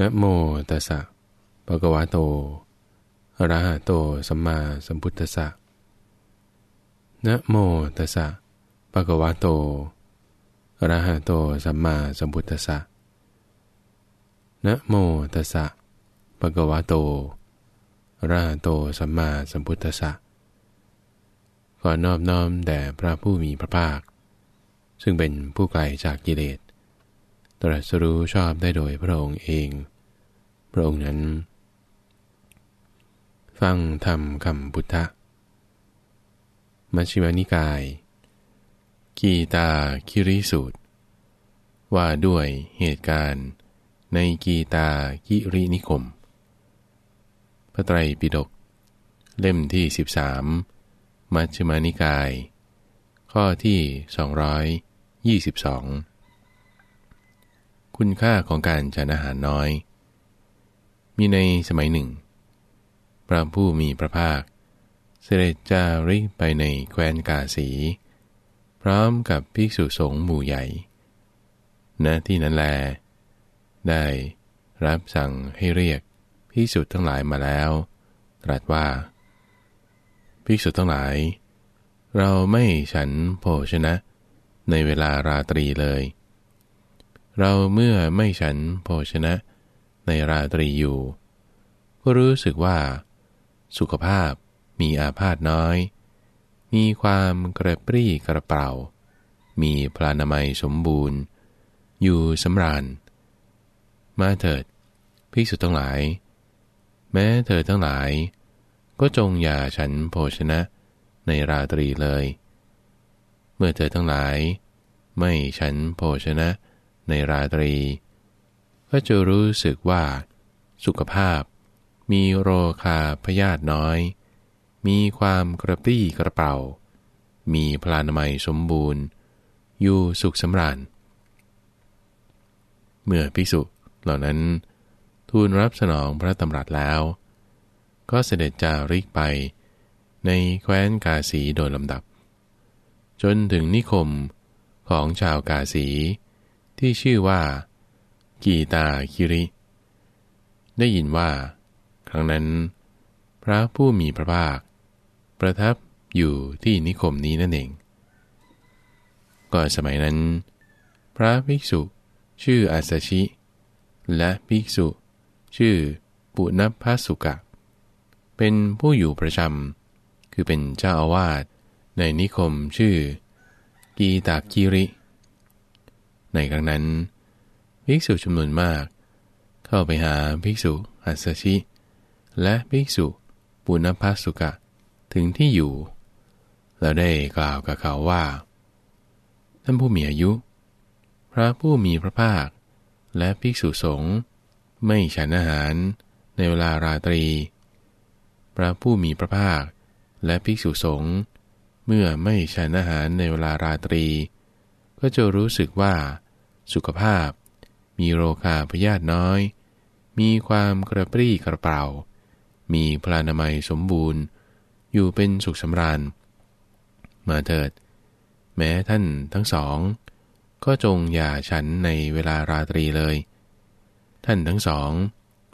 นะโมตัสสะปะกวาโตอระหะโต สัมมาสัมพุทธัสสะ นะโมตัสสะปะกวาโตอระหะโต สัมมาสัมพุทธัสสะ นะโมตัสสะปะกวาโตอระหะโต สัมมาสัมพุทธัสสะขอนอบน้อมแด่พระผู้มีพระภาค ซึ่งเป็นผู้ไกลจากกิเลส ตรัสรู้ชอบได้โดยพระองค์เองพระองค์นั้น ฟังธรรมคำพุทธะมัชฌิมานิกาย กีตาคิริสูตร ว่าด้วยเหตุการณ์ในกีตา คิรินิคม พระไตรปิฎกเล่มที่ 13 มัชฌิมานิกาย ข้อที่222 คุณค่าของการฉันอาหารน้อยมีในสมัยหนึ่ง พระผู้มีพระภาค เสด็จจาริไปในแคว้นกาสี พร้อมกับภิกษุสงฆ์หมู่ใหญ่ณนะที่นั้นแล ได้รับสั่งให้เรียกภิกษุทั้งหลายมาแล้ว ตรัสว่า ภิกษุทั้งหลาย เราไม่ฉันโภชนะ ในเวลาราตรีเลย เราเมื่อไม่ฉันโภชนะเในราตรีอยู่ ก็รู้สึกว่า สุขภาพมีอาพาธน้อย มีความกระปรี้กระเป๋ามีพลานามัยสมบูรณ์ อยู่สำราญมาเถิดภิกษุทั้งหลายแม้เธอทั้งหลาย ก็จงอย่าฉันโภชนะในราตรีเลย เมื่อเธอทั้งหลาย ไม่ฉันโภชนะในราตรีก็จะรู้สึกว่า สุขภาพมีโรคาพยาธิน้อย มีความกระปรี้กระเป๋ามีพลานามัยสมบูรณ์ อยู่สุขสำราญเมื่อภิกษุเหล่านั้น ทูลรับสนองพระตำรัสแล้ว ก็เสด็จจาริกไป ในแคว้นกาสีโดยลำดับ จนถึงนิคมของชาวกาสี ที่ชื่อว่ากีตาคิริ ได้ยินว่า ครั้งนั้น พระผู้มีพระภาคประทับอยู่ที่นิคมนี้นั่นเองก็สมัยนั้น พระภิกษุชื่ออาสชิ และภิกษุ ชื่อปุณพัสุกะเป็นผู้อยู่ประจำคือเป็นเจ้าอาวาสในนิคมชื่อ กีตาคิริ ในครั้งนั้นภิกษุจำนวนมาก เข้าไปหาภิกษุอัสชิ และภิกษุปุณพัสุกะ ถึงที่อยู่แล้วได้กล่าวกับเขาว่าท่านผู้มีอายุ พระผู้มีพระภาค และภิกษุสงฆ์ไม่ฉันอาหารในเวลาราตรี พระผู้มีพระภาคและภิกษุสงฆ์เมื่อไม่ฉันอาหารในเวลาราตรี ก็จะรู้สึกว่าสุขภาพมีโรคาพยาธิน้อย มีความกระปรี้กระเป่า มีพลานามัยสมบูรณ์ อยู่เป็นสุขสำราญมาเถิด แม้ท่านทั้งสอง ก็จงอย่าฉันในเวลาราตรีเลย ท่านทั้งสอง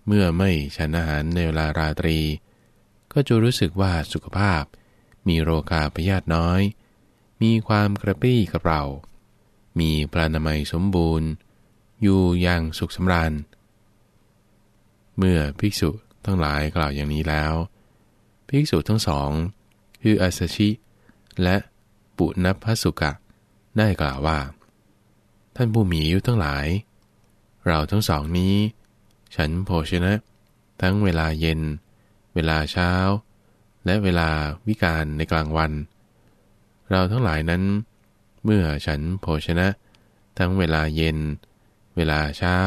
เมื่อไม่ฉันอาหารในเวลาราตรี ก็จะรู้สึกว่าสุขภาพ มีโรคาพยาธิน้อย มีความกระปรี้กระเป่า มีพลานามัยสมบูรณ์อยู่อย่างสุขสำราญ เมื่อภิกษุทั้งหลายกล่าวอย่างนี้แล้วภิกษุทั้งสองคืออาสชิ และปุณพสุกะ ได้กล่าวว่า ท่านผู้มีอายุทั้งหลาย เราทั้งสองนี้ ฉันโภชนะ ทั้งเวลาเย็น เวลาเช้า และเวลาวิการในกลางวัน เราทั้งหลายนั้น เมื่อฉันโภชนะทั้งเวลาเย็นเวลาเช้า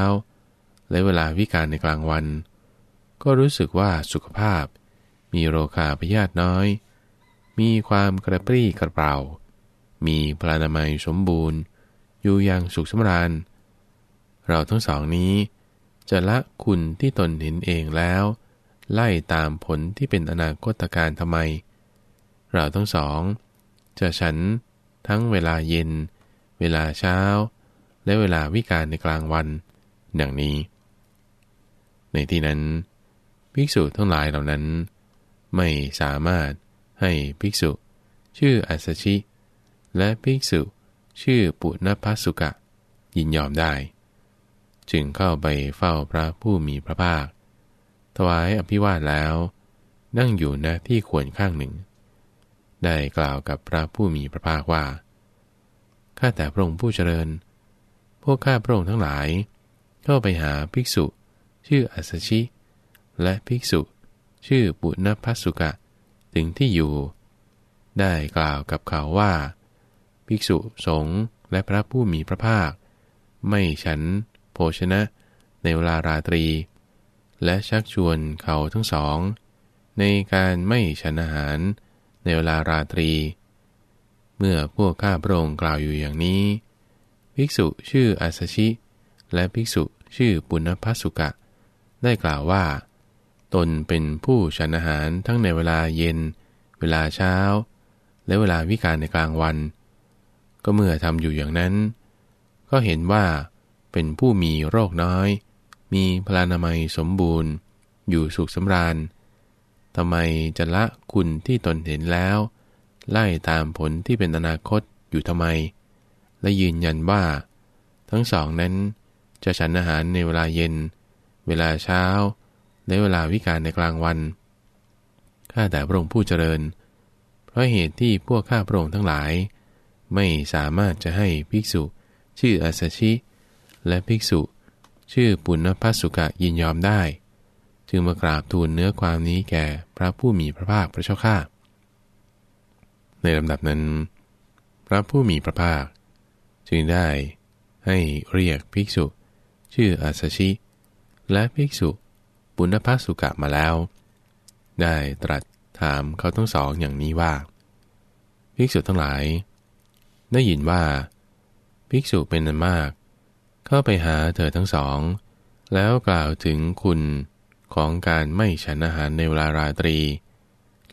และเวลาวิการในกลางวัน ก็รู้สึกว่าสุขภาพ มีโรคาพยาธิน้อย มีความกระปรี้กระเปร่า มีพลานามัยสมบูรณ์ อยู่อย่างสุขสำราญเราทั้งสองนี้ จะละคุณที่ตนเห็นเองแล้ว ไล่ตามผลที่เป็นอนาคตการทำไม เราทั้งสอง จะฉันทั้งเวลาเย็น เวลาเช้าและเวลาวิการในกลางวันดังนี้ ในที่นั้น ภิกษุทั้งหลายเหล่านั้น ไม่สามารถให้ภิกษุชื่ออัสชิ และภิกษุชื่อปุณพัสุกะ ยินยอมได้ จึงเข้าไปเฝ้าพระผู้มีพระภาค ถวายอภิวาทแล้ว นั่งอยู่ณที่ควรข้างหนึ่ง ได้กล่าวกับพระผู้มีพระภาคว่าข้าแต่พระองค์ผู้เจริญเวกข้าพระองค์ทั้งหลายก็ไปหาภิกษุ ชื่ออัสชิ และภิกษุ ชื่อปุณพัสุกะ ถึงที่อยู่ ได้กล่าวกับเขาว่า ภิกษุสงฆ์และพระผู้มีพระภาค ไม่ฉัน โภชนะในเวลาราตรี และชักชวนเขาทั้งสอง ในการไม่ฉันอาหารในเวลาราตรี เมื่อพวกข้าพระองค์กล่าวอยู่อย่างนี้ภิกษุชื่ออาสชิ และภิกษุชื่อปุณพัสุกะ ได้กล่าวว่า ตนเป็นผู้ฉันอาหารทั้งในเวลาเย็น เวลาเช้า และเวลาวิการในกลางวัน ก็เมื่อทำอยู่อย่างนั้น ก็เห็นว่าเป็นผู้มีโรคน้อย มีพลานามัยสมบูรณ์ อยู่สุขสำราญทำไมจะละคุณที่ตนเห็นแล้ว ไล่ตามผลที่เป็นอนาคตอยู่ทำไมและยืนยันว่า ทั้งสองนั้นจะฉันอาหารในเวลาเย็น เวลาเช้าและเวลาวิการในกลางวัน ข้าแต่พระองค์ผู้เจริญ เพราะเหตุที่พวกข้าพระองค์ทั้งหลาย ไม่สามารถจะให้ภิกษุชื่ออาสชิ และภิกษุ ชื่อปุณณพัสุกะยินยอมได้ จึงมากราบทูลเนื้อความนี้แก่พระผู้มีพระภาคพระเจ้าข้า ในลำดับนั้น พระผู้มีพระภาคจึงได้ ให้เรียกภิกษุชื่ออาสชิ และภิกษุปุณพัสุกะมาแล้ว ได้ตรัสถามเขาทั้งสองอย่างนี้ว่า ภิกษุทั้งหลาย ได้ยินว่า ภิกษุเป็นนันมากเข้าไปหาเธอทั้งสอง แล้วกล่าวถึงคุณของการไม่ฉันอาหารในเวลาราตรี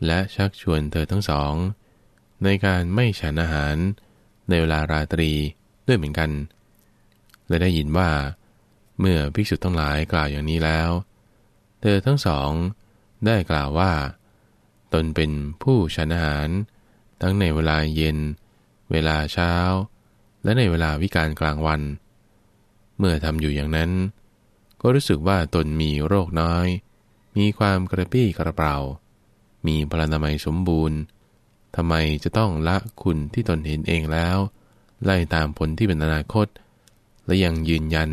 และชักชวนเธอทั้งสอง ในการไม่ฉันอาหารในเวลาราตรีด้วยเหมือนกันและได้ยินว่า เมื่อภิกษุทั้งหลายกล่าวอย่างนี้แล้ว เธอทั้งสอง ได้กล่าวว่า ตนเป็นผู้ฉันอาหารทั้งในเวลาเย็น เวลาเช้า และในเวลาวิการกลางวัน เมื่อทำอยู่อย่างนั้น ก็รู้สึกว่าตนมีโรคน้อย มีความกระปี้กระเปร่า มีพลานามัยสมบูรณ์ทำไมจะต้องละคุณที่ตนเห็นเองแล้วไล่ตามผลที่เป็นอนาคต และยังยืนยัน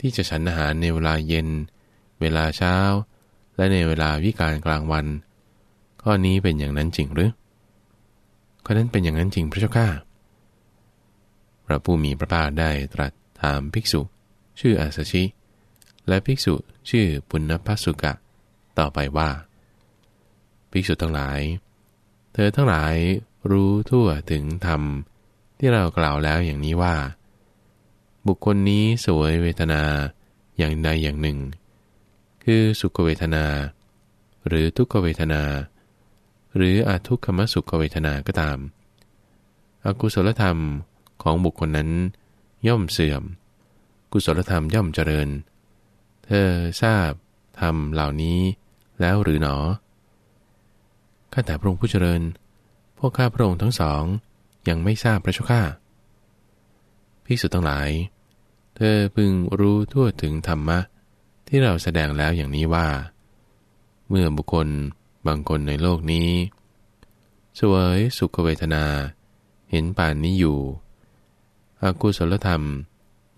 ที่จะฉันอาหารในเวลาเย็น เวลาเช้า และในเวลาวิการกลางวัน ข้อนี้เป็นอย่างนั้นจริงหรือข้อนั้นเป็นอย่างนั้นจริงพระเจ้าข้าพระผู้มีพระภาคได้ตรัสถามภิกษุ ชื่ออาสชิและภิกษุชื่อปุณณพัสุกะ ต่อไปว่า ภิกษุทั้งหลาย เธอทั้งหลายรู้ทั่วถึงธรรมที่เรากล่าวแล้วอย่างนี้ว่า บุคคลนี้สวยเวทนาอย่างใดอย่างหนึ่ง คือสุขเวทนา หรือทุกขเวทนา หรืออาทุกขมสุขเวทนาก็ตาม อกุศลธรรมของบุคคลนั้นย่อมเสื่อม กุศลธรรมย่อมเจริญ เธอทราบทำเหล่านี้แล้วหรือหนอข้าแต่พระองค์ผู้เจริญ พวกข้าพระองค์ทั้งสองยังไม่ทราบพระชจ้าพ้าภิกุทั้งหลาย เธอพึงรู้ทั่วถึงธรรมะ ที่เราแสดงแล้วอย่างนี้ว่า เมื่อบุคคลบางคนในโลกนี้สวยสุขเวทนา เห็นป่านนี้อยู่อกุศลธรรม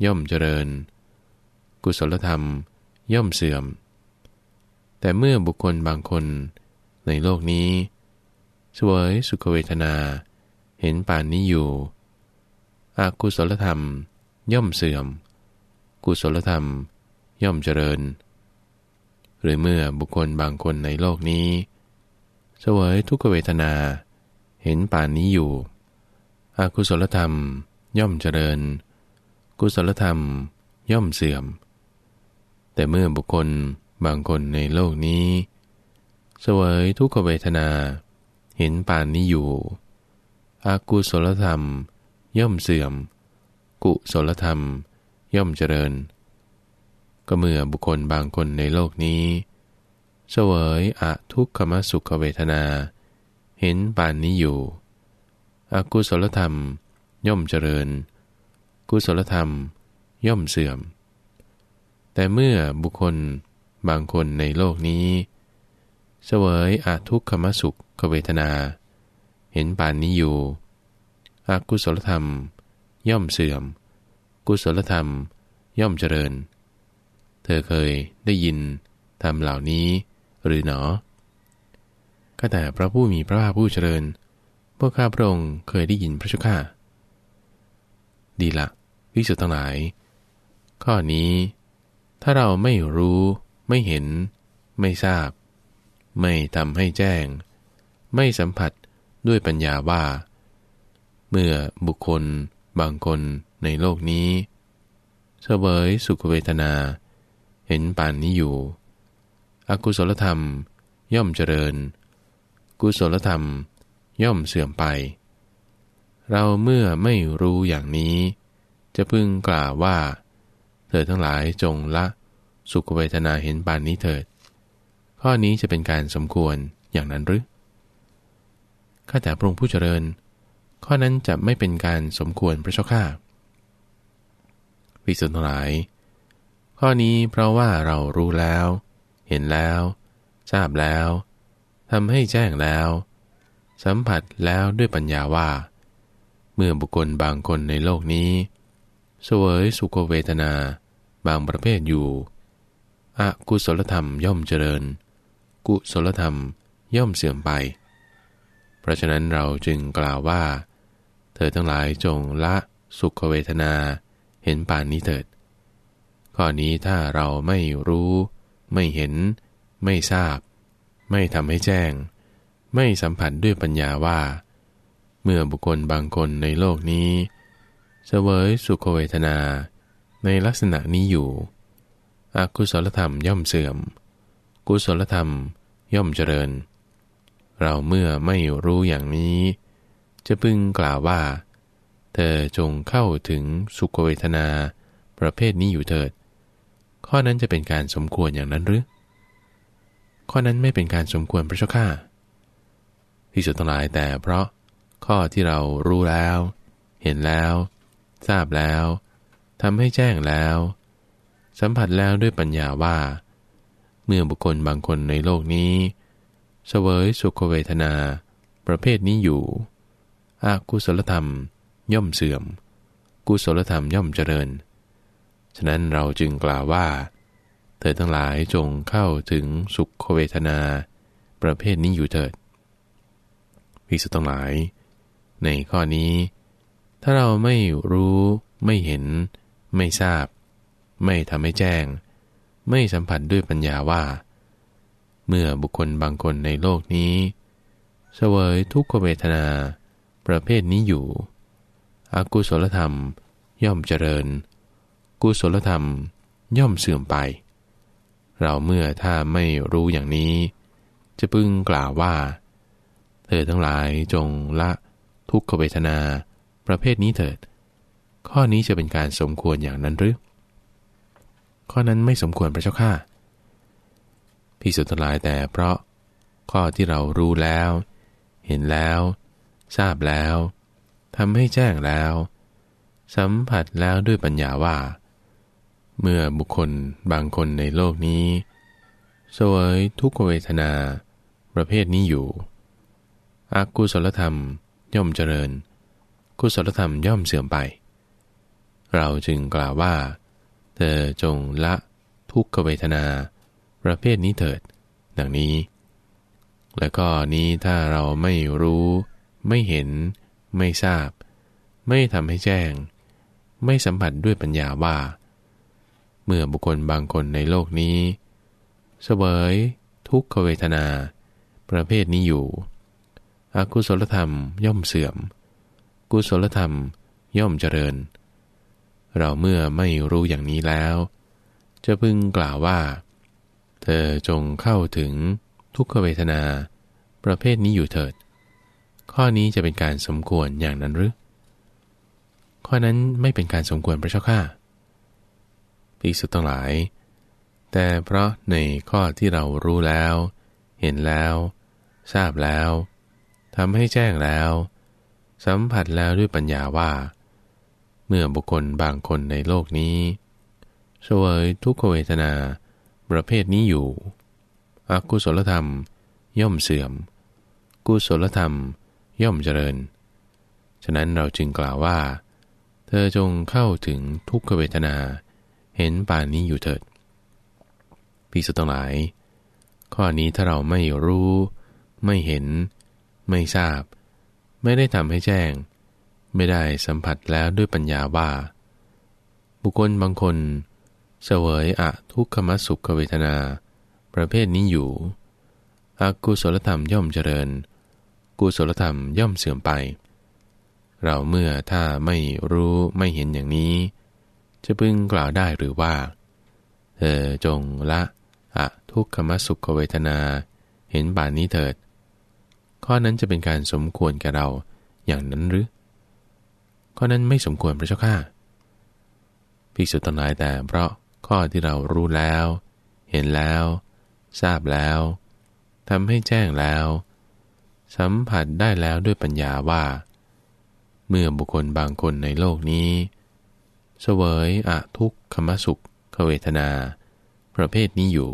ย่อมเจริญ กุศลธรรมย่อมเสื่อม แต่เมื่อบุคคลบางคนในโลกนี้สวยสุขเวทนาเห็นป่านนี้อยู่ อากุศลธรรมย่อมเสื่อม กุศลธรรมย่อมเจริญ หรือเมื่อบุคคลบางคนในโลกนี้เสวยทุกเวทนา เห็นป่านนี้อยู่อากุศลธรรมย่อมเจริญ กุศลธรรมย่อมเสื่อม แต่เมื่อบุคคลบางคนในโลกนี้เสวยทุกเวทนา เห็นป่านนี้อยู่อากุศลธรรมย่อมเสื่อม กุศลธรรมย่อมเจริญ ก็เมื่อบุคคลบางคนในโลกนี้เสวยอะทุกขมสุขเวทนา เห็นปานนี้อยู่ อกุศลธรรมย่อมเจริญ กุศลธรรมย่อมเสื่อม แต่เมื่อบุคคลบางคนในโลกนี้เสวยอาทุกขมสุขเวทนาเห็นป่านนี้อยู่ อกุศลธรรม ย่อมเสื่อม กุศลธรรมย่อมเจริญ เธอเคยได้ยินธรรมเหล่านี้หรือหนอ ก็แต่พระผู้มีพระภาคผู้เจริญ พวกข้าพระองค์เคยได้ยินพระชุขาดีละวิสุทธ์ทั้งหลาย ข้อนี้ ถ้าเราไม่รู้ไม่เห็น ไม่ทราบ ไม่ทำให้แจ้ง ไม่สัมผัสด้วยปัญญาว่า เมื่อบุคคลบางคนในโลกนี้เสวยสุขเวทนา เห็นป่านนี้อยู่ อกุศลธรรมย่อมเจริญ กุศลธรรมย่อมเสื่อมไป เราเมื่อไม่รู้อย่างนี้ จะพึงกล่าวว่า เธอทั้งหลายจงละสุขเวทนาเห็นปานนี้เถิด ข้อนี้จะเป็นการสมควรอย่างนั้นหรือข้าแต่พระองค์ผู้เจริญ ข้อนั้นจะไม่เป็นการสมควรพระเจ้าข้าภิกษุทั้งหลาย ข้อนี้เพราะว่าเรารู้แล้ว เห็นแล้วทราบแล้วทำให้แจ้งแล้ว สัมผัสแล้วด้วยปัญญาว่า เมื่อบุคคลบางคนในโลกนี้ สวยสุขเวทนา บางประเภทอยู่อกุศลธรรมย่อมเจริญ กุศลธรรมย่อมเสื่อมไปเพราะฉะนั้นเราจึงกล่าวว่า เธอทั้งหลายจงละสุขเวทนาเห็นป่านนี้เถิด ข้อนี้ถ้าเราไม่รู้ ไม่เห็น ไม่ทราบ ไม่ทำให้แจ้ง ไม่สัมผัสด้วยปัญญาว่า เมื่อบุคคลบางคนในโลกนี้ เสวยสุขเวทนา ในลักษณะนี้อยู่อกุศลธรรมย่อมเสื่อม กุศลธรรมย่อมเจริญเราเมื่อไม่รู้อย่างนี้ จะพึงกล่าวว่า เธอจงเข้าถึงสุขเวทนา ประเภทนี้อยู่เถิด ข้อนั้นจะเป็นการสมควรอย่างนั้นหรือข้อนั้นไม่เป็นการสมควรพระเจ้าข้าที่สุดทั้งหลายแต่เพราะข้อที่เรารู้แล้ว เห็นแล้ว ทราบแล้วทำให้แจ้งแล้ว สัมผัสแล้วด้วยปัญญาว่า เมื่อบุคคลบางคนในโลกนี้เสวยสุขเวทนา ประเภทนี้อยู่อากุศลธรรมย่อมเสื่อม กุศลธรรมย่อมเจริญ ฉะนั้นเราจึงกล่าวว่า เธอทั้งหลายจงเข้าถึงสุขเวทนา ประเภทนี้อยู่เถิดภิกษุทั้งหลาย ในข้อนี้ ถ้าเราไม่รู้ ไม่เห็น ไม่ทราบ ไม่ทำให้แจ้ง ไม่สัมผัสด้วยปัญญาว่าเมื่อบุคคลบางคนในโลกนี้ เสวยทุกขเวทนา ประเภทนี้อยู่ อกุศลธรรมย่อมเจริญ กุศลธรรมย่อมเสื่อมไป เราเมื่อถ้าไม่รู้อย่างนี้ จะพึงกล่าวว่าเธอทั้งหลายจงละทุกขเวทนาประเภทนี้เถิด ข้อนี้จะเป็นการสมควรอย่างนั้นหรือข้อนั้นไม่สมควรพระเจ้าข้าพิสุท้ลายแต่เพราะข้อที่เรารู้แล้ว เห็นแล้ว ทราบแล้วทำให้แจ้งแล้ว สัมผัสแล้วด้วยปัญญาว่า เมื่อบุคคลบางคนในโลกนี้ สวยทุกเวทนา ประเภทนี้อยู่อากุศลธรรมย่อมเจริญกุศลธรรมย่อมเสื่อมไป เราจึงกล่าวว่า เธอจงละทุกขเวทนาประเภทนี้เถิด ดังนี้ และก็นี้ถ้าเราไม่รู้ ไม่เห็น ไม่ทราบ ไม่ทำให้แจ้ง ไม่สัมผัสด้วยปัญญาว่า เมื่อบุคคลบางคนในโลกนี้สเสวยทุกขเวทนา ประเภทนี้อยู่ อกุศลธรรมย่อมเสื่อม กุศลธรรมย่อมเจริญ เราเมื่อไม่รู้อย่างนี้แล้ว จะพึงกล่าวว่าเธอจงเข้าถึงทุกขเวทนา ประเภทนี้อยู่เถิด ข้อนี้จะเป็นการสมควรอย่างนั้นหรือ ข้อนั้นไม่เป็นการสมควรพระเจ้าข้าปิสุทต้งหลาย แต่เพราะในข้อที่เรารู้แล้ว เห็นแล้ว ทราบแล้ว ทำให้แจ้งแล้ว สัมผัสแล้วด้วยปัญญาว่า เมื่อบุคคลบางคนในโลกนี้สวยทุกขเวทนาประเภทนี้อยู่อกุศลธรรมย่อมเสื่อม กุศลธรรมย่อมเจริญ ฉะนั้นเราจึงกล่าวว่า เธอจงเข้าถึงทุกขเวทนา เห็นป่านนี้อยู่เถิดพิสุตังหลาย ข้อนี้ถ้าเราไม่รู้ ไม่เห็น ไม่ทราบ ไม่ได้ทำให้แจ้ง ไม่ได้สัมผัสแล้วด้วยปัญญาว่า บุคคลบางคนเสวยอะทุกขมสุขเวทนา ประเภทนี้อยู่อากุศลธรรมย่อมเจริญ กุศลธรรมย่อมเสื่อมไป เราเมื่อถ้าไม่รู้ไม่เห็นอย่างนี้ จะพึงกล่าวได้หรือว่าเธอจงละอะทุกขมสุขเวทนาเห็นป่านนี้เถิด ข้อนั้นจะเป็นการสมควรแก่เราอย่างนั้นหรือ ข้อนั้นไม่สมควรพระเจ้าข้าภิกษุตนายแต่เพราะข้อที่เรารู้แล้ว เห็นแล้ว ทราบแล้ว ทำให้แจ้งแล้ว สัมผัสได้แล้วด้วยปัญญาว่า เมื่อบุคคลบางคนในโลกนี้สเสวยอะทุกขมสุขเขเวทนา ประเภทนี้อยู่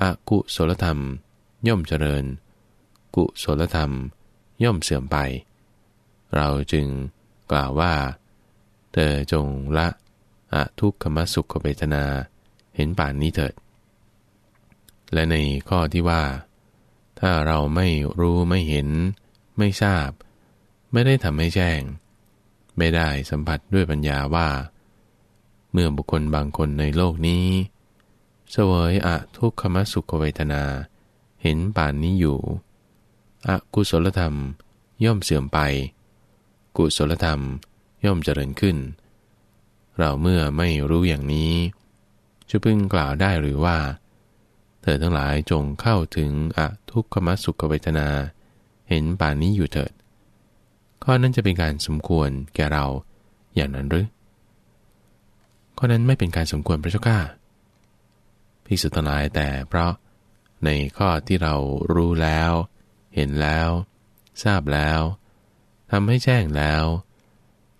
อะกุศลธรรมย่อมเจริญ กุศลธรรมย่อมเสื่อมไป เราจึงกล่าวว่า เธอจงละอทุกขมสุขเวทนาเห็นป่านนี้เถิด และในข้อที่ว่า ถ้าเราไม่รู้ไม่เห็น ไม่ทราบ ไม่ได้ทำให้แจ้งไม่ได้สัมผัสด้วยปัญญาว่า เมื่อบุคคลบางคนในโลกนี้ เสวยอทุกขมสุขเวทนา เห็นป่านนี้อยู่อกุศลธรรมย่อมเสื่อมไป กุศลธรรมย่อมเจริญขึ้นเราเมื่อไม่รู้อย่างนี้จะพึงกล่าวได้หรือว่า เธอทั้งหลายจงเข้าถึงอทุกขมสุขเวทนา เห็นป่านนี้อยู่เถิด ข้อนั้นจะเป็นการสมควรแก่เราอย่างนั้นหรือข้อนั้นไม่เป็นการสมควรพระเจ้าข้าพิสุทนายแต่เพราะในข้อที่เรารู้แล้ว เห็นแล้ว ทราบแล้วทำให้แจ้งแล้ว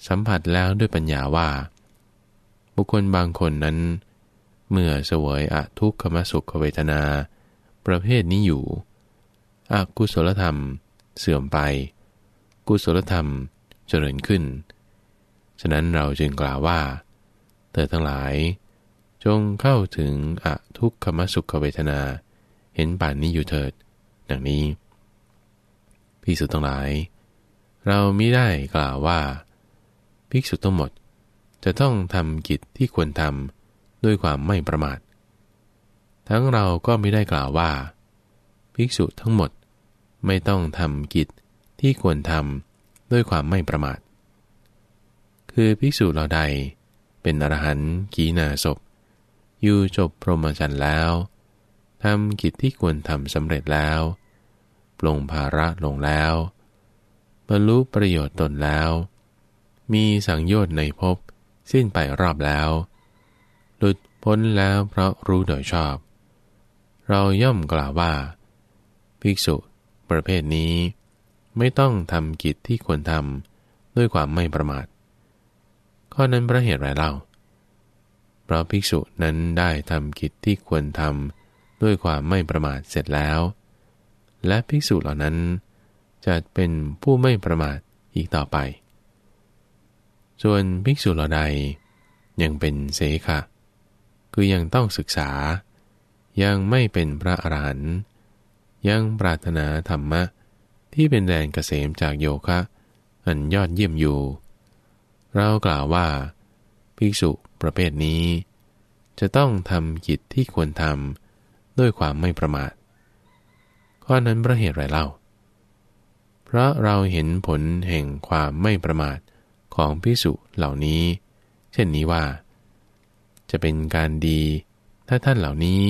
สัมผัสแล้วด้วยปัญญาว่าบุคคลบางคนนั้น เมื่อเสวยอทุกขมสุขเวทนาประเภทนี้อยู่อกุศลธรรมเสื่อมไป กุศลธรรมเจริญขึ้น ฉะนั้นเราจึงกล่าวว่าเธอทั้งหลายจงเข้าถึงอทุกขมสุขเวทนาเห็นป่านนี้อยู่เถิด ดังนี้ภิกษุทั้งหลาย เราไม่ได้กล่าวว่า ภิกษุทั้งหมดจะต้องทำกิจที่ควรทำด้วยความไม่ประมาท ทั้งเราก็ไม่ได้กล่าวว่า ภิกษุทั้งหมดไม่ต้องทำกิจที่ควรทำ ด้วยความไม่ประมาท คือภิกษุเราใดเป็นอรหันต์กีนาศพอยู่จบ พรหมจรรย์แล้ว ทำกิจที่ควรทำ สำเร็จแล้ว ปลงภาระลงแล้ว บรรลุประโยชน์ตนแล้ว มีสังโยชน์ในภพสิ้นไปรอบแล้ว หลุดพ้นแล้วเพราะรู้โดยชอบ เราย่อมกล่าวว่า ภิกษุประเภทนี้ ไม่ต้องทำกิจที่ควรทำด้วยความไม่ประมาท ข้อนั้นพระเหตุไรเล่า เพราะภิกษุนั้นได้ทำกิจที่ควรทำด้วยความไม่ประมาทเสร็จแล้ว และภิกษุเหล่านั้นจะเป็นผู้ไม่ประมาทอีกต่อไปส่วนภิกษุเหล่าใดยังเป็นเสขะคือยังต้องศึกษา ยังไม่เป็นพระอรหันต์ ยังปรารถนาธรรมะ ที่เป็นแดนเกษมจากโยคะอันยอดเยี่ยมอยู่ เรากล่าวว่า ภิกษุประเภทนี้ จะต้องทำกิจที่ควรทำด้วยความไม่ประมาท ข้อนั้นประเหตุไรเล่า เพราะเราเห็นผลแห่งความไม่ประมาทของพิสุเหล่านี้ เช่นนี้ว่า จะเป็นการดีถ้าท่านเหล่านี้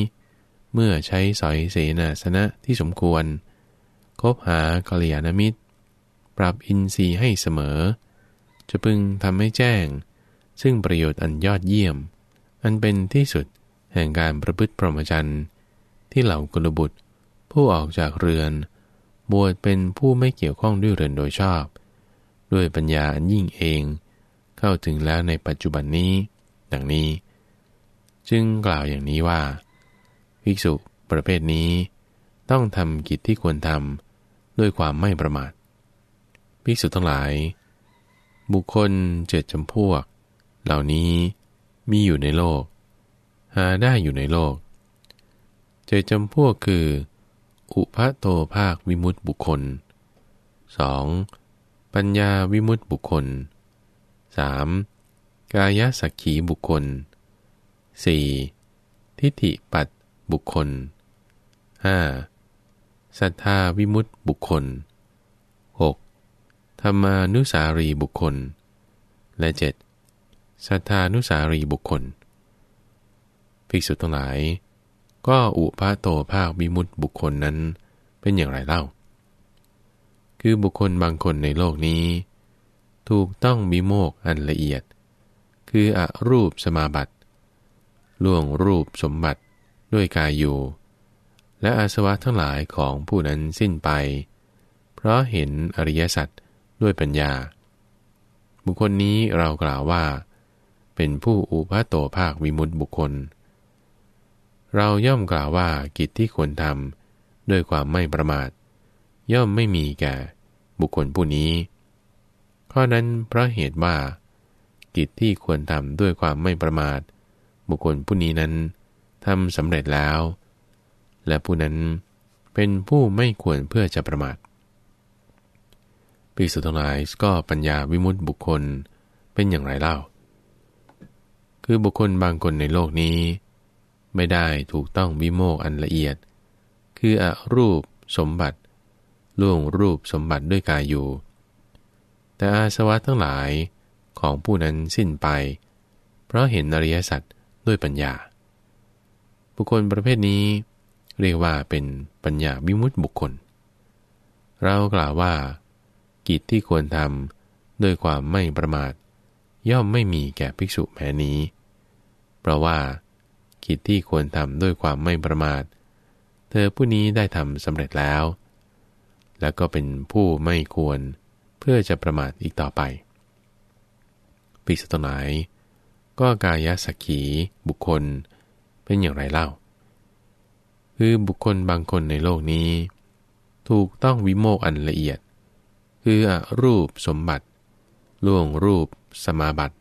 เมื่อใช้สอยเสนาสนะที่สมควร คบหากลยาณมิตร ปรับอินทรีย์ให้เสมอ จะพึงทำให้แจ้ง ซึ่งประโยชน์อันยอดเยี่ยม อันเป็นที่สุดแห่งการประพฤติพรหมจรรย์ที่เหล่ากุลบุตรผู้ออกจากเรือน บวชเป็นผู้ไม่เกี่ยวข้องด้วยเรือนโดยชอบด้วยปัญญาอันยิ่งเองเข้าถึงแล้วในปัจจุบันนี้ ดังนี้ จึงกล่าวอย่างนี้ว่า ภิกษุประเภทนี้ ต้องทำกิจที่ควรทำด้วยความไม่ประมาทภิกษุทั้งหลาย บุคคลเจ็ดจำพวก เหล่านี้มีอยู่ในโลก หาได้อยู่ในโลก เจ็ดจำพวกคือ อุพะโตภาควิมุตติบุคคล 2. ปัญญาวิมุตติบุคคล 3. กายสักขีบุคคล 4. ทิฏฐิปัตบุคคล 5. สัทธาวิมุตติบุคคล 6. ธรรมานุสารีบุคคล และ 7. สัทธานุสารีบุคคล ภิกษุทั้งหลาย ก็อุปาโตภาควิมุตติบุคคลนั้นเป็นอย่างไรเล่าคือบุคคลบางคนในโลกนี้ ถูกต้องมิโมกอันละเอียด คืออรูปสมาบัติ ล่วงรูปสมบัติด้วยกายอยู่ และอาสวะทั้งหลายของผู้นั้นสิ้นไป เพราะเห็นอริยสัจด้วยปัญญา บุคคลนี้เรากล่าวว่า เป็นผู้อุพัโตภาควิมุตติบุคคล เราย่อมกล่าวว่ากิจที่ควรทำด้วยความไม่ประมาท ย่อมไม่มีแก่บุคคลผู้นี้ ข้อนั้นเพราะเหตุว่ากิจที่ควรทำด้วยความไม่ประมาท บุคคลผู้นี้นั้นทำสำเร็จแล้ว และผู้นั้นเป็นผู้ไม่ควรเพื่อจะประมาทปีสุดทลายก็ปัญญาวิมุตติบุคคลเป็นอย่างไรเล่า คือบุคคลบางคนในโลกนี้ ไม่ได้ถูกต้องวิโมกอันละเอียด คืออรูปสมบัติล่วงรูปสมบัติด้วยกายอยู่ แต่อาสวะทั้งหลายของผู้นั้นสิ้นไป เพราะเห็นอริยสัจด้วยปัญญา บุคคลประเภทนี้ เรียกว่าเป็นปัญญาวิมุตติบุคคล เรากล่าวว่า กิจที่ควรทำด้วยความไม่ประมาท ย่อมไม่มีแก่ภิกษุแม้นี้ เพราะว่ากิจที่ควรทำด้วยความไม่ประมาท เธอผู้นี้ได้ทำสำเร็จแล้วแล้วก็เป็นผู้ไม่ควรเพื่อจะประมาทอีกต่อไปปิสตุัายก็กายสักขีบุคคล เป็นอย่างไรเล่า คือบุคคลบางคนในโลกนี้ ถูกต้องวิโมกอันละเอียด คืออรูปสมบัติ ล่วงรูปสมาบัติ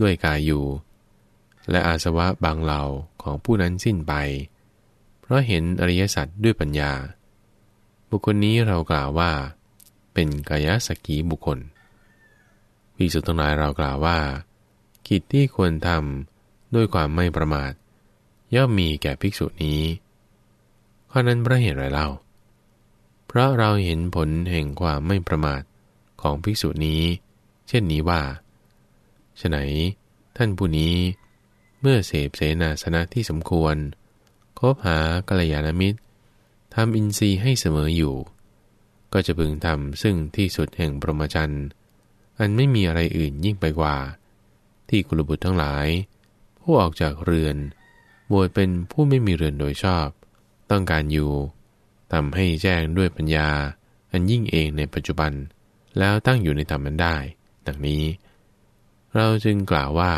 ด้วยกายอยู่ และอาสวะบางเหล่าของผู้นั้นสิ้นไป เพราะเห็นอริยสัจด้วยปัญญาบุคคลนี้เรากล่าวว่า เป็นกายสกีบุคคลพิสุทธนายเรากล่าวว่า กิจที่ควรทำด้วยความไม่ประมาท ย่อมมีแก่ภิกษุนี้ข้อนั้นพระเหตุไรเล่า เพราะเราเห็นผลแห่งความไม่ประมาทของภิกษุนี้ เช่นนี้ว่าฉนันท่านผู้นี้เมื่อเสพเสนาสนะที่สมควรคบหากัลยาณมิตรทำอินทรีย์ให้เสมออยู่ ก็จะพึงทำซึ่งที่สุดแห่งปรมจันทร์อันไม่มีอะไรอื่นยิ่งไปกว่า ที่กุลบุตรทั้งหลาย ผู้ออกจากเรือนบวชเป็นผู้ไม่มีเรือนโดยชอบต้องการอยู่ ทำให้แจ้งด้วยปัญญา อันยิ่งเองในปัจจุบัน แล้วตั้งอยู่ในธรรมนั้นได้ดังนี้ เราจึงกล่าวว่า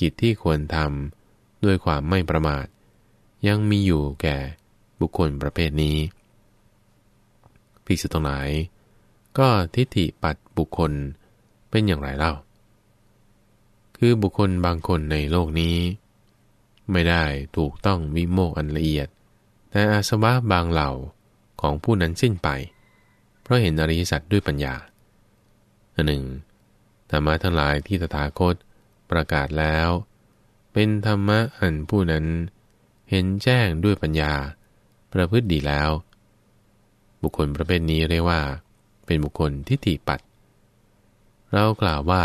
กิจที่ควรทำ ด้วยความไม่ประมาท ยังมีอยู่แก่บุคคลประเภทนี้ภิกษุตรงงหลายก็ทิฏฐิปัดบุคคลเป็นอย่างไรเล่า คือบุคคลบางคนในโลกนี้ ไม่ได้ถูกต้องวิโมกอันละเอียด แต่อาสวะบางเหล่าของผู้นั้นสิ้นไป เพราะเห็นอริยสัจด้วยปัญญาอันหนึ่งธรรมะทั้งหลายที่ตถาคต ประกาศแล้ว เป็นธรรมะอันผู้นั้นเห็นแจ้งด้วยปัญญาประพฤติดีแล้ว บุคคลประเภทนี้เรียกว่า เป็นบุคคลทิฏฐิปัด เรากล่าวว่า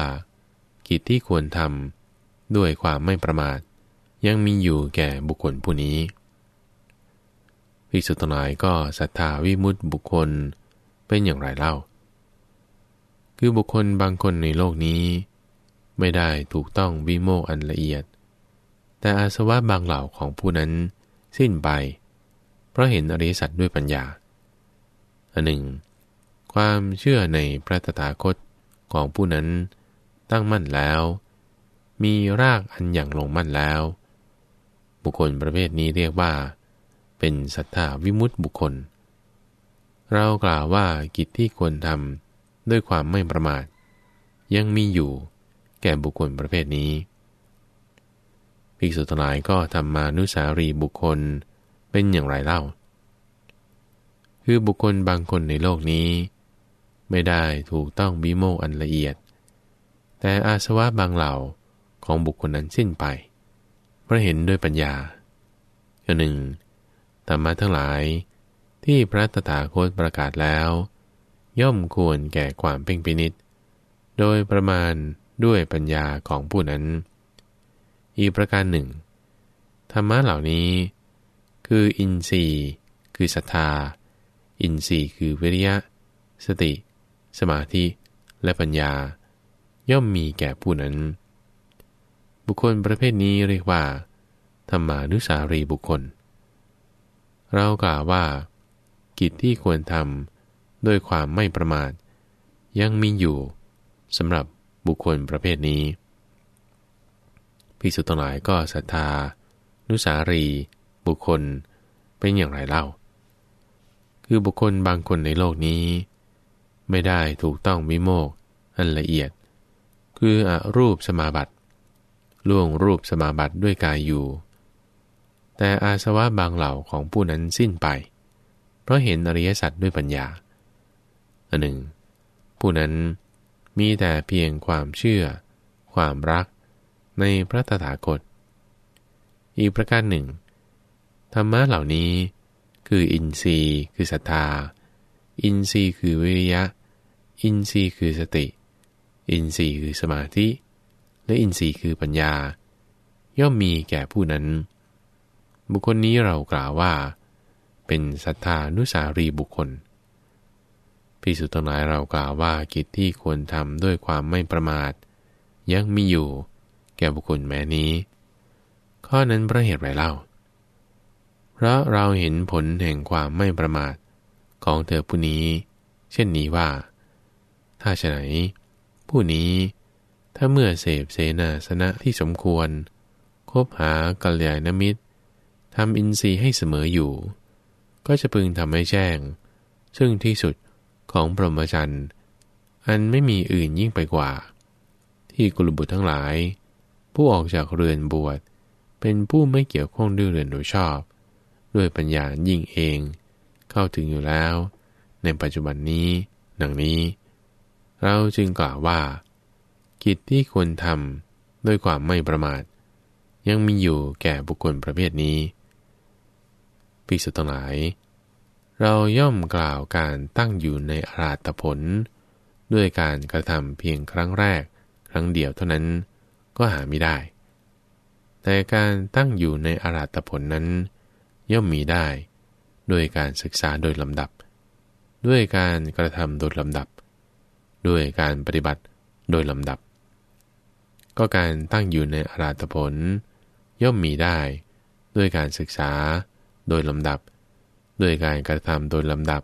กิจที่ควรทำด้วยความไม่ประมาท ยังมีอยู่แก่บุคคลผู้นี้ภิกษุทั้งหลายก็ศรัทธาวิมุตติบุคคลเป็นอย่างไรเล่า คือบุคคลบางคนในโลกนี้ ไม่ได้ถูกต้องวิโมกอันละเอียด แต่อาสวะบางเหล่าของผู้นั้นสิ้นไปเพราะเห็นอริสั์ด้วยปัญญาอันหนึ่งความเชื่อในพระตถาคตของผู้นั้นตั้งมั่นแล้ว มีรากอันอย่างลงมั่นแล้ว บุคคลประเภทนี้เรียกว่า เป็นสัทธาวิมุตติบุคคล เรากล่าวว่ากิจที่ควรทำ ด้วยความไม่ประมาท ยังมีอยู่แก่บุคคลประเภทนี้ ภิกษุทั้งหลายก็ทำมานุสารีบุคคลเป็นอย่างไรเล่า คือบุคคลบางคนในโลกนี้ ไม่ได้ถูกต้องวิโมกอันละเอียด แต่อาสวะบางเหล่าของบุคคลนั้นสิ้นไป เพราะเห็นด้วยปัญญาอันหนึ่งธรรมะทั้งหลายที่พระตถาคตประกาศแล้ว ย่อมควรแก่ความเพ่งพินิษโดยประมาณด้วยปัญญาของผู้นั้น อีกประการหนึ่ง ธรรมะเหล่านี้คืออินทรีย์ คือศรัทธา อินทรีย์คือวิริยะ สติ สมาธิ และปัญญา ย่อมมีแก่ผู้นั้น บุคคลประเภทนี้เรียกว่า ธรรมานุสารีบุคคล เรากล่าวว่ากิจที่ควรทำด้วยความไม่ประมาทยังมีอยู่ สำหรับบุคคลประเภทนี้พิสุตตหลายก็ศรัทธา นุสารีบุคคลเป็นอย่างไรเล่า คือบุคคลบางคนในโลกนี้ ไม่ได้ถูกต้องวิโมกอันละเอียด คืออรูปสมาบัติ ล่วงรูปสมาบัติด้วยกายอยู่ แต่อาสวะบางเหล่าของผู้นั้นสิ้นไป เพราะเห็นอริยสัจด้วยปัญญา อันหนึ่ง ผู้นั้นมีแต่เพียงความเชื่อ ความรักในพระตถาคตอีกประการหนึ่งธรรมะเหล่านี้คืออินทรีย์คือศรัทธา อินทรีย์คือวิริยะ อินทรีย์คือสติ อินทรีย์คือสมาธิ และอินทรีย์คือปัญญา ย่อมมีแก่ผู้นั้น บุคคลนี้เรากล่าวว่า เป็นศรัทธานุสารีบุคคลพิสุทั้งหลายเรากล่าวว่ากิจที่ควรทำด้วยความไม่ประมาท ยังมีอยู่แก่บุคคลแม้นี้ ข้อนั้นปพระเหตุไรเล่าพราะเราเห็นผลแห่งความไม่ประมาทของเธอผู้นี้ เช่นนี้ว่า ถ้าฉไหนผู้นี้ ถ้าเมื่อเสพเสนาสนะที่สมควรคบหากัลยาณมิตรทำอินทรีย์ให้เสมออยู่ ก็จะพึงทำให้แจ้ง ซึ่งที่สุดของพรหมจรรย์อันไม่มีอื่นยิ่งไปกว่า ที่กุลบุตรทั้งหลาย ผู้ออกจากเรือนบวช เป็นผู้ไม่เกี่ยวข้องด้วยเรือนโดยชอบด้วยปัญญา ยิ่งเอง เข้าถึงอยู่แล้ว ในปัจจุบันนี้ หนังนี้ เราจึงกล่าวว่า กิจที่ควรทำด้วยความไม่ประมาท ยังมีอยู่แก่บุคคลประเภทนี้ภิกษุทั้งหลาย เราย่อมกล่าวการตั้งอยู่ในอาราตผล ด้วยการกระทำเพียงครั้งแรก ครั้งเดียวเท่านั้น ก็หาไม่ได้ แต่การตั้งอยู่ในอาราตผลนั้นย่อมมีได้ด้วยการศึกษาโดยลำดับ ด้วยการกระทำโดยลำดับ ด้วยการปฏิบัติโดยลำดับ ก็การตั้งอยู่ในอาราธผล ย่อมมีได้ด้วยการศึกษาโดยลำดับ ด้วยการกระทำโดยลำดับ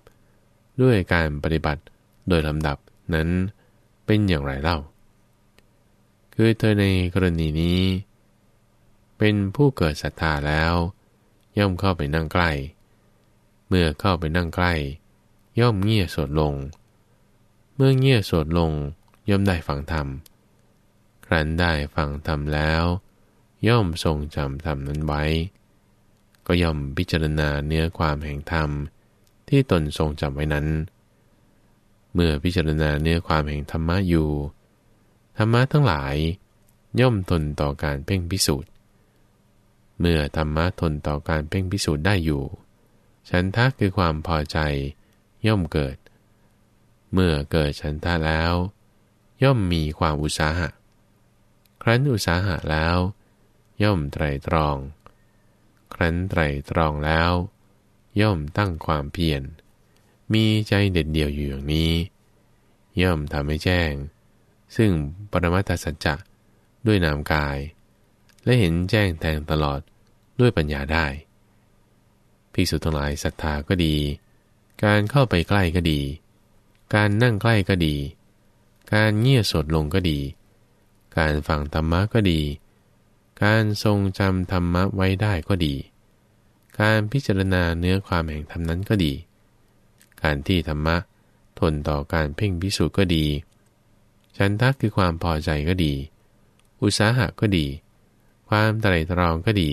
ด้วยการปฏิบัติโดยลำดับนั้นเป็นอย่างไรเล่า คือเธอในกรณีนี้ เป็นผู้เกิดศรัทธาแล้วย่อมเข้าไปนั่งใกล้ เมื่อเข้าไปนั่งใกล้ ย่อมเงี่ยสดลง เมื่อเงี่ยสดลง ย่อมได้ฟังธรรม ครั้นได้ฟังธรรมแล้ว ย่อมทรงจำธรรมนั้นไว้ ก็ย่อมพิจารณาเนื้อความแห่งธรรม ที่ตนทรงจำไว้นั้น เมื่อพิจารณาเนื้อความแห่งธรรมะอยู่ ธรรมะทั้งหลาย ย่อมทนต่อการเพ่งพิสูจน์เมื่อธรรมะทนต่อการเพ่งพิสูจน์ได้อยู่ ฉันทะคือความพอใจย่อมเกิด เมื่อเกิดฉันทะแล้ว ย่อมมีความอุตสาหะ ครั้นอุตสาหะแล้ว ย่อมไตรตรอง ครั้นไตรตรองแล้ว ย่อมตั้งความเพียร มีใจเด็ดเดี่ยวอยู่อย่างนี้ ย่อมทำให้แจ้ง ซึ่งปรมัตถสัจจะด้วยนามกายและเห็นแจ้งแทงตลอดด้วยปัญญาได้ภิกษุทั้งหลายศรัทธาก็ดี การเข้าไปใกล้ก็ดี การนั่งใกล้ก็ดี การเงี่ยสดลงก็ดี การฟังธรรมะก็ดี การทรงจำธรรมะไว้ได้ก็ดี การพิจารณาเนื้อความแห่งธรรมนั้นก็ดี การที่ธรรมะทนต่อการเพ่งพิสูจน์ก็ดี ฉันทักคือความพอใจก็ดี อุตสาหะก็ดีความไตรยตรองก็ดี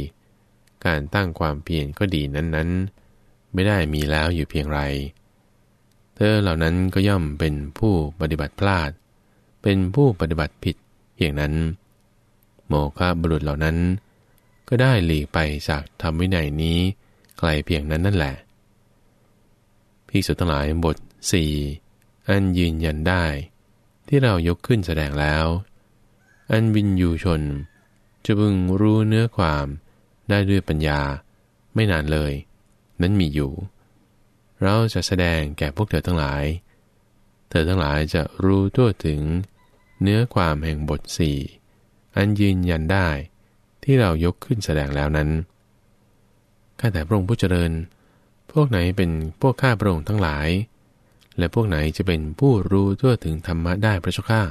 การตั้งความเพียรก็ดีนั้น ๆ ไม่ได้มีแล้วอยู่เพียงไร เธอเหล่านั้นก็ย่อมเป็นผู้ปฏิบัติพลาด เป็นผู้ปฏิบัติผิดอย่างนั้น โมฆะบุรุษเหล่านั้น ก็ได้หลีกไป จากธรรมวินัยนี้ไกลเพียงนั้นนั่นแหละ พิสุทั้งหลายบท 4 อันยืนยันได้ ที่เรายกขึ้นแสดงแล้ว อันวินยูชนจะพึงรู้เนื้อความได้ด้วยปัญญาไม่นานเลย นั้นมีอยู่ เราจะแสดงแก่พวกเธอทั้งหลาย เธอทั้งหลายจะรู้ทั่วถึง เนื้อความแห่งบทสี่อันยืนยันได้ที่เรายกขึ้นแสดงแล้วนั้นข้าแต่พระองค์ผู้เจริญ พวกไหนเป็นพวกข้าพระองค์ทั้งหลาย และพวกไหนจะเป็นผู้รู้ทั่วถึงธรรมะได้พระเจ้าข้า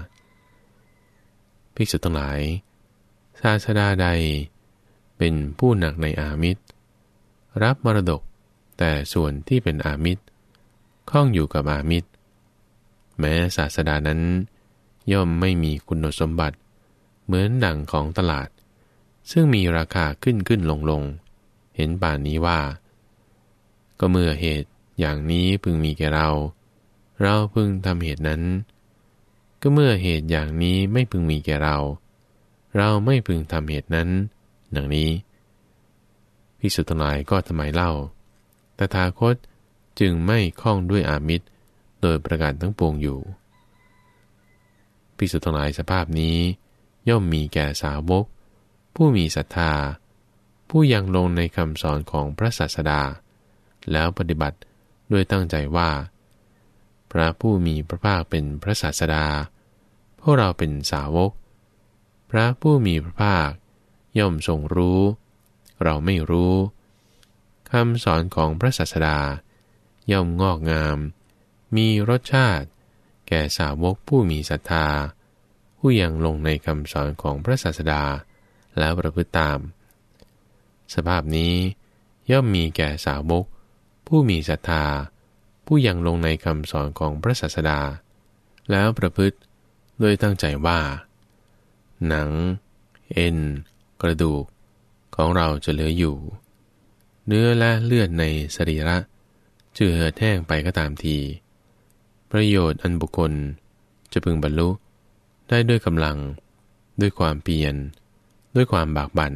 ภิกษุทั้งหลายศาสดาใด เป็นผู้หนักในอามิตร รับมรดกแต่ส่วนที่เป็นอามิตรข้องอยู่กับอามิตร แม้ศาสดานั้นย่อมไม่มีคุณสมบัติ เหมือนดั่งของตลาด ซึ่งมีราคาขึ้นขึ้นลงลงเห็นป่านนี้ว่า ก็เมื่อเหตุอย่างนี้พึงมีแก่เรา เราพึงทำเหตุนั้น ก็เมื่อเหตุอย่างนี้ไม่พึงมีแก่เราเราไม่พึงทำเหตุนั้น ดังนี้ พิสุทธิ์ลายก็ทำไมเล่าตถาคตจึงไม่คล้องด้วยอามิตร โดยประกาศทั้งปวงอยู่ พิสุทธิ์ลายสภาพนี้ ย่อมมีแก่สาวก ผู้มีศรัทธา ผู้ยังลงในคำสอนของพระศาสดา แล้วปฏิบัติด้วยตั้งใจว่า พระผู้มีพระภาคเป็นพระศาสดาพวกเราเป็นสาวกพระผู้มีพระภาค ย่อมทรงรู้ เราไม่รู้ คำสอนของพระศาสดา ย่อมงอกงาม มีรสชาติ แก่สาวกผู้มีศรัทธา ผู้ยังลงในคำสอนของพระศาสดา แล้วประพฤติตาม สภาพนี้ ย่อมมีแก่สาวกผู้มีศรัทธา ผู้ยังลงในคำสอนของพระศาสดา แล้วประพฤติโดยตั้งใจว่าหนังเอ็นกระดูกของเราจะเหลืออยู่ เนื้อและเลือดในสรีระจืเหือดแห้งไปก็ตามที ประโยชน์อันบุคคลจะพึงบรรลุได้ด้วยกำลัง ด้วยความเปลี่ยน ด้วยความบากบัน่น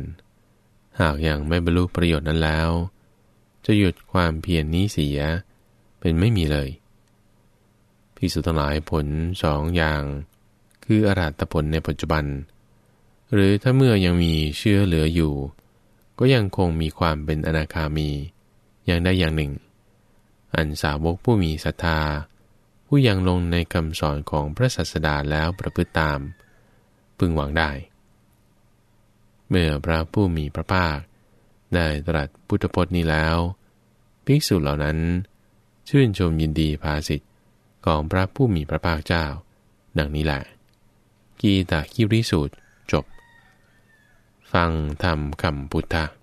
หากยังไม่บรรลุประโยชน์นั้นแล้ว จะหยุดความเพียรนนี้เสีย เป็นไม่มีเลย พิสุทั้งหลายผลสองอย่างคืออรหัตผลในปัจจุบัน หรือถ้าเมื่อยังมีเชื้อเหลืออยู่ ก็ยังคงมีความเป็นอนาคามีอย่างใดอย่างหนึ่ง อันสาวกผู้มีศรัทธา ผู้ยังลงในคำสอนของพระศาสดาแล้วประพฤติตาม พึงหวังได้ เมื่อพระผู้มีพระภาคได้ตรัสพุทธพจน์นี้แล้ว ภิกษุเหล่านั้น ชื่นชมยินดีภาสิทธิ์ของพระผู้มีพระภาคเจ้าดังนี้แหละกีตาคิริสูตรจบฟังธรรมคำพุทธะ